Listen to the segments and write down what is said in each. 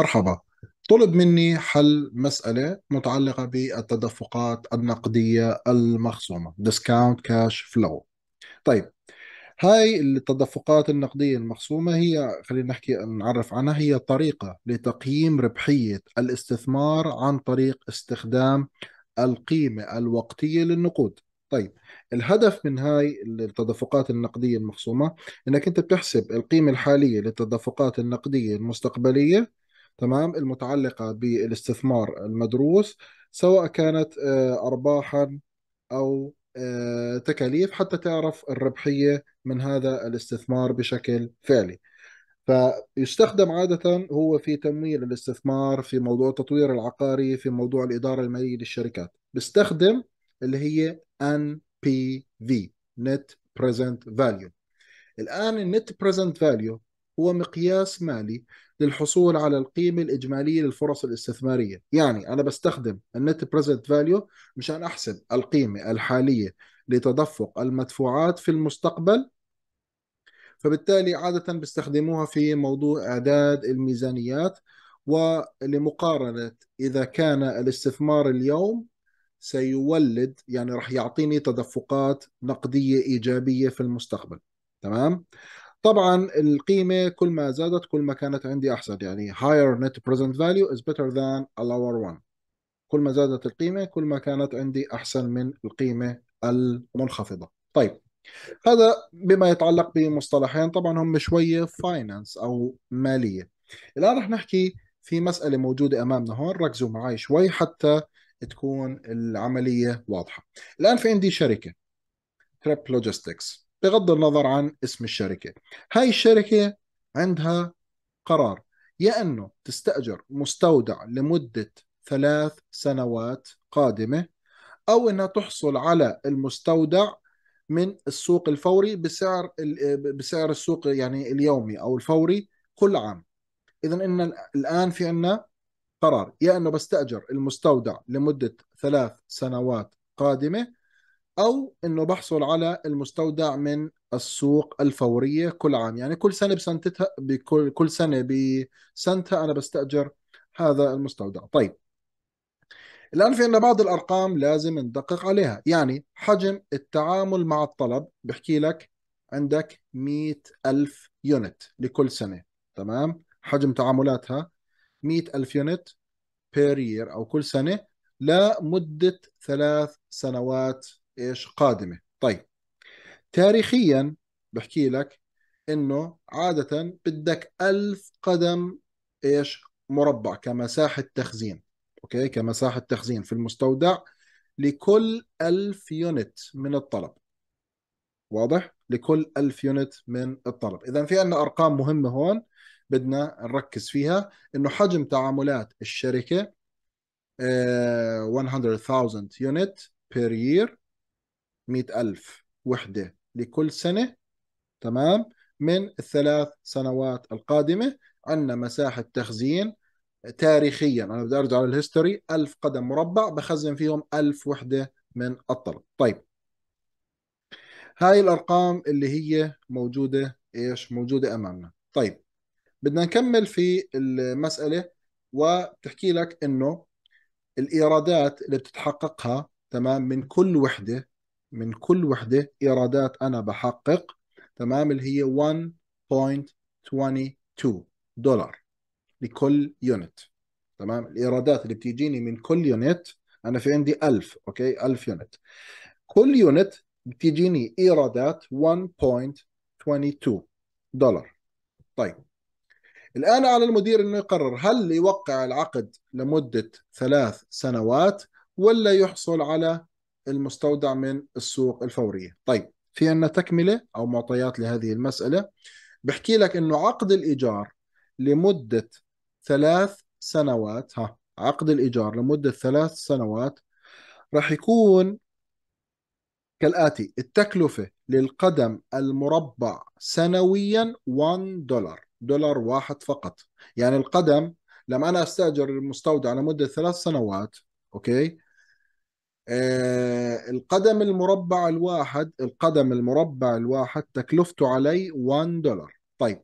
مرحبا طلب مني حل مسألة متعلقة بالتدفقات النقدية المخصومة discount cash flow طيب هاي التدفقات النقدية المخصومة هي خلينا نحكي نعرف عنها هي طريقة لتقييم ربحية الاستثمار عن طريق استخدام القيمة الوقتية للنقود طيب الهدف من هاي التدفقات النقدية المخصومة انك انت بتحسب القيمة الحالية للتدفقات النقدية المستقبلية تمام المتعلقة بالاستثمار المدروس سواء كانت آه، أرباحا أو آه، تكاليف حتى تعرف الربحية من هذا الاستثمار بشكل فعلي فيستخدم عادة هو في تمويل الاستثمار في موضوع التطوير العقاري في موضوع الإدارة المالية للشركات بيستخدم اللي هي NPV Net Present Value الآن النت بريزنت فاليو هو مقياس مالي للحصول على القيمة الإجمالية للفرص الاستثمارية يعني أنا بستخدم النت بريزنت فاليو مشان أحسب القيمة الحالية لتدفق المدفوعات في المستقبل فبالتالي عادة بيستخدموها في موضوع إعداد الميزانيات ولمقارنة إذا كان الاستثمار اليوم سيولد يعني راح يعطيني تدفقات نقدية إيجابية في المستقبل تمام طبعا القيمه كل ما زادت كل ما كانت عندي احسن يعني higher net present value is better than a lower one كل ما زادت القيمه كل ما كانت عندي احسن من القيمه المنخفضه طيب هذا بما يتعلق بمصطلحين طبعا هم شويه فاينانس او ماليه الان رح نحكي في مساله موجوده امامنا هون ركزوا معي شوي حتى تكون العمليه واضحه الان في عندي شركه تريب لوجيستكس بغض النظر عن اسم الشركه هاي الشركه عندها قرار يا انه تستاجر مستودع لمده ثلاث سنوات قادمه او انها تحصل على المستودع من السوق الفوري بسعر بسعر السوق يعني اليومي او الفوري كل عام اذا ان الان في عندنا قرار يا انه بستاجر المستودع لمده ثلاث سنوات قادمه او انه بحصل على المستودع من السوق الفوريه كل عام يعني كل سنه بسنتها بكل كل سنه بسنتها انا بستاجر هذا المستودع طيب الان في عندنا بعض الارقام لازم ندقق عليها يعني حجم التعامل مع الطلب بحكي لك عندك 100 ألف يونت لكل سنة تمام حجم تعاملاتها 100 ألف يونت بير يير أو كل سنة لمدة ثلاث سنوات ايش قادمه طيب تاريخيا بحكي لك انه عاده بدك ألف قدم ايش مربع كمساحه تخزين اوكي كمساحه تخزين في المستودع لكل ألف يونت من الطلب واضح لكل ألف يونت من الطلب إذا في عندنا أرقام مهمة هون بدنا نركز فيها إنه حجم تعاملات الشركة 100,000 يونت بير يير مئة ألف وحدة لكل سنة تمام من الثلاث سنوات القادمة عندنا مساحة تخزين تاريخيا أنا بدي أرجع للهيستوري ألف قدم مربع بخزن فيهم ألف وحدة من الطلب طيب هاي الأرقام اللي هي موجودة إيش موجودة أمامنا طيب بدنا نكمل في المسألة وبتحكي لك إنه الإيرادات اللي بتتحققها تمام من كل وحدة من كل وحده ايرادات انا بحقق تمام اللي هي 1.22 دولار لكل يونت تمام الايرادات اللي بتيجيني من كل يونت انا في عندي 1000 اوكي 1000 يونت كل يونت بتيجيني ايرادات 1.22 دولار طيب الان على المدير انه يقرر هل يوقع العقد لمده ثلاث سنوات ولا يحصل على المستودع من السوق الفوريه طيب في عندنا تكمله او معطيات لهذه المساله بحكي لك انه عقد الايجار لمده ثلاث سنوات ها عقد الايجار لمده ثلاث سنوات راح يكون كالاتي التكلفه للقدم المربع سنويا 1 دولار دولار واحد فقط يعني القدم لما انا استاجر المستودع لمده ثلاث سنوات اوكي آه، القدم المربع الواحد القدم المربع الواحد تكلفته علي 1 دولار طيب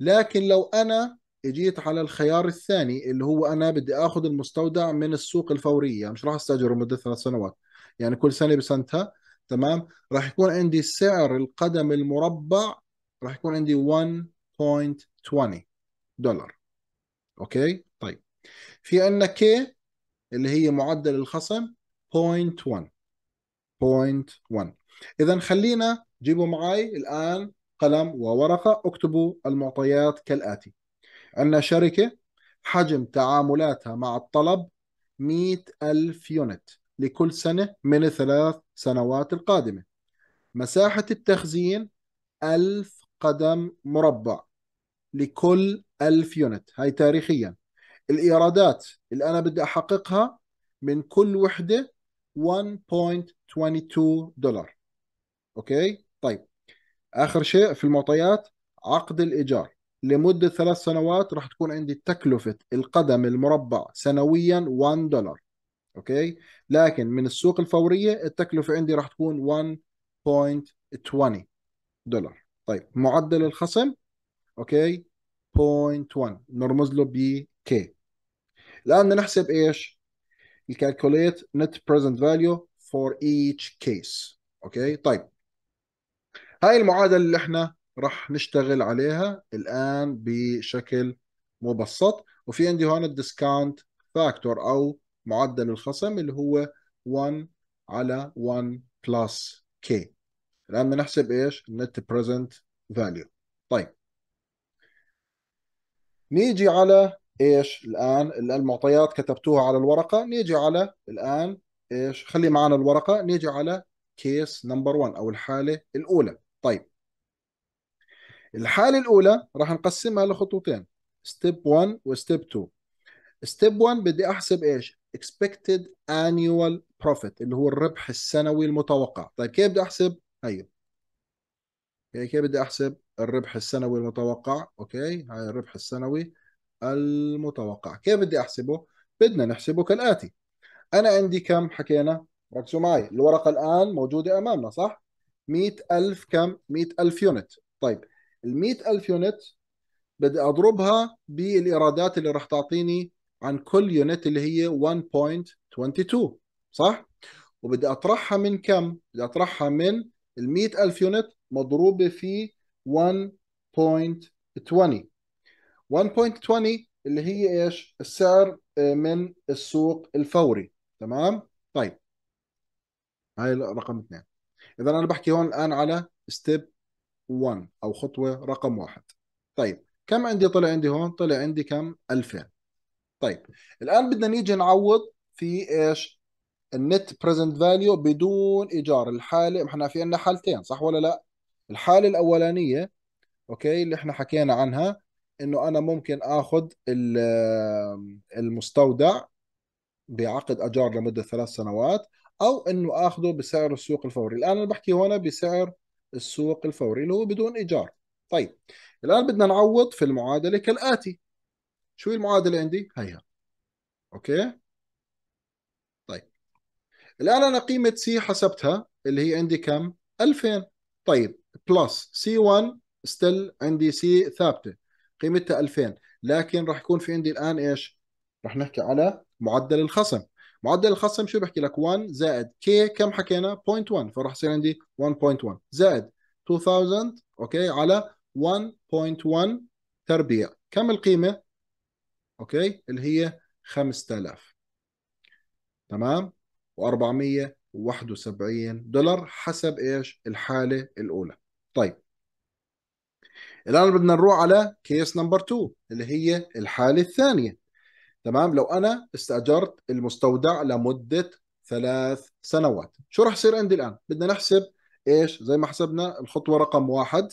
لكن لو انا اجيت على الخيار الثاني اللي هو انا بدي اخذ المستودع من السوق الفوريه مش راح استاجره لمده ثلاث سنوات يعني كل سنه بسنتها تمام راح يكون عندي سعر القدم المربع راح يكون عندي 1.20 دولار اوكي طيب في عندنا كي اللي هي معدل الخصم 0.1 إذا خلينا جيبوا معي الآن قلم وورقة اكتبوا المعطيات كالآتي عندنا شركة حجم تعاملاتها مع الطلب 100 ألف يونت لكل سنة من الثلاث سنوات القادمة مساحة التخزين ألف قدم مربع لكل ألف يونت هاي تاريخيا الإيرادات اللي أنا بدي أحققها من كل وحدة 1.22 دولار اوكي طيب اخر شيء في المعطيات عقد الايجار لمده ثلاث سنوات راح تكون عندي تكلفه القدم المربع سنويا 1 دولار اوكي لكن من السوق الفوريه التكلفه عندي راح تكون 1.20 دولار طيب معدل الخصم اوكي 0.1 نرمز له ب كي الان نحسب ايش الكالكوليت نت بريزنت فاليو فور ايتش كيس اوكي طيب هاي المعادله اللي احنا راح نشتغل عليها الان بشكل مبسط وفي عندي هون الديسكاونت فاكتور او معدل الخصم اللي هو 1 على 1 بلس كي الان بدنا نحسب ايش النت بريزنت فاليو طيب نيجي على ايش الان المعطيات كتبتوها على الورقه نيجي على الان ايش خلي معنا الورقه نيجي على كيس نمبر 1 او الحاله الاولى طيب الحاله الاولى راح نقسمها لخطوتين ستيب 1 وستيب 2 ستيب 1 بدي احسب ايش اكسبكتد انيوال بروفيت اللي هو الربح السنوي المتوقع طيب كيف بدي احسب هي كيف بدي احسب الربح السنوي المتوقع اوكي هاي الربح السنوي المتوقع كيف بدي أحسبه؟ بدنا نحسبه كالآتي أنا عندي كم حكينا؟ ركزوا معي الورقة الآن موجودة أمامنا صح؟ 100000 كم؟ 100000 يونت طيب ال 100000 يونت بدي أضربها بالإيرادات اللي راح تعطيني عن كل يونت اللي هي 1.22 صح؟ وبدي أطرحها من كم؟ بدي أطرحها من ال 100000 يونت مضروبة في 1.20 1.20 اللي هي ايش؟ السعر آه، من السوق الفوري تمام؟ طيب هاي رقم اثنين اذا انا بحكي هون الان على ستيب 1 او خطوه رقم واحد طيب كم عندي طلع عندي هون؟ طلع عندي كم؟ 2000 طيب الان بدنا نيجي نعوض في ايش؟ النت بريزنت فاليو بدون ايجار الحاله احنا في عندنا حالتين صح ولا لا؟ الحاله الاولانيه اوكي اللي احنا حكينا عنها انه انا ممكن اخذ المستودع بعقد اجار لمده ثلاث سنوات او انه اخذه بسعر السوق الفوري الان انا بحكي هنا بسعر السوق الفوري اللي هو بدون ايجار طيب الان بدنا نعوض في المعادله كالاتي شو المعادله عندي هيها اوكي طيب الان انا قيمه سي حسبتها اللي هي عندي كم 2000 طيب بلس سي 1 ستيل عندي سي ثابته قيمتها 2000 لكن راح يكون في عندي الان ايش راح نحكي على معدل الخصم معدل الخصم شو بحكي لك 1 زائد كي كم حكينا 0.1 فراح يصير عندي 1.1 زائد 2000 اوكي على 1.1 تربيع كم القيمه اوكي اللي هي 5000 تمام و471 دولار حسب ايش الحاله الاولى طيب الان بدنا نروح على كيس نمبر 2 اللي هي الحاله الثانيه تمام لو انا استاجرت المستودع لمده ثلاث سنوات شو راح يصير عندي الان بدنا نحسب ايش زي ما حسبنا الخطوه رقم واحد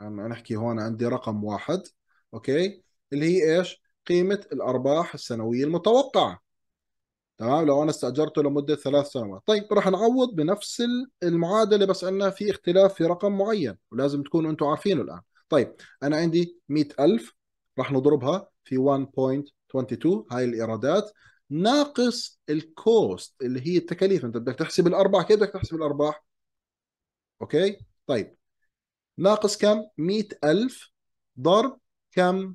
عم نحكي هون عندي رقم واحد اوكي اللي هي ايش قيمه الارباح السنويه المتوقعه تمام لو انا استاجرته لمده ثلاث سنوات طيب راح نعوض بنفس المعادله بس عندنا في اختلاف في رقم معين ولازم تكونوا انتم عارفينه الان طيب انا عندي 100000 راح نضربها في 1.22 هاي الايرادات ناقص الكوست اللي هي التكاليف انت بدك تحسب الارباح كيف بدك تحسب الارباح اوكي طيب ناقص كم 100000 ضرب كم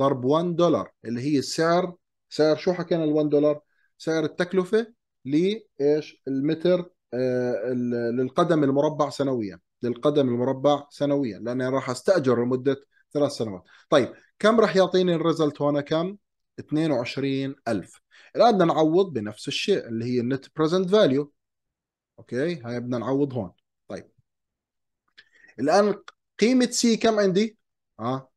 ضرب 1 دولار اللي هي السعر سعر شو حكينا ال1 دولار سعر التكلفه لايش المتر آه للقدم المربع سنويا للقدم المربع سنويا لاني راح استاجر لمده ثلاث سنوات طيب كم راح يعطيني الريزلت هنا كم 22000 الان بدنا نعوض بنفس الشيء اللي هي النت بريزنت فاليو اوكي هاي بدنا نعوض هون طيب الان قيمه سي كم عندي اه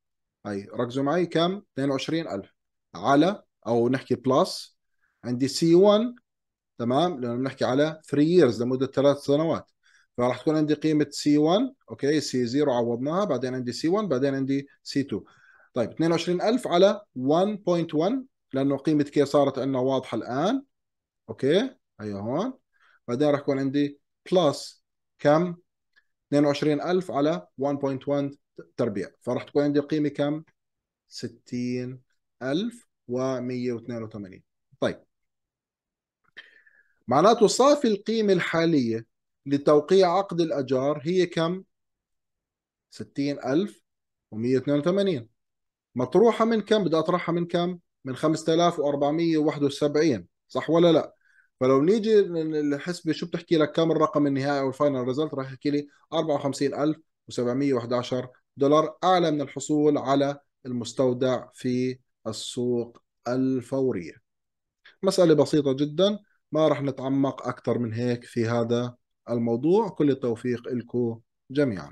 هاي ركزوا معي كم 22000 على او نحكي بلس عندي سي 1 تمام لانه بنحكي على 3 ييرز لمده ثلاث سنوات فراح تكون عندي قيمه سي 1 اوكي سي 0 عوضناها بعدين عندي سي 1 بعدين عندي سي 2 طيب 22000 على 1.1 لانه قيمه كي صارت عندنا واضحه الان اوكي هي أيوة هون بعدين راح يكون عندي بلس كم 22000 على 1.1 تربيع فراح تكون عندي القيمه كم 60182 طيب معناته صافي القيمة الحالية لتوقيع عقد الأجار هي كم؟ 60182 مطروحة من كم؟ بدي أطرحها من كم؟ من 5471 صح ولا لا؟ فلو نيجي الحسبة شو بتحكي لك كم الرقم النهائي أو الفاينل ريزلت راح يحكي لي 54711 دولار أعلى من الحصول على المستودع في السوق الفورية مسألة بسيطة جدا ما راح نتعمق أكثر من هيك في هذا الموضوع كل التوفيق لكم جميعا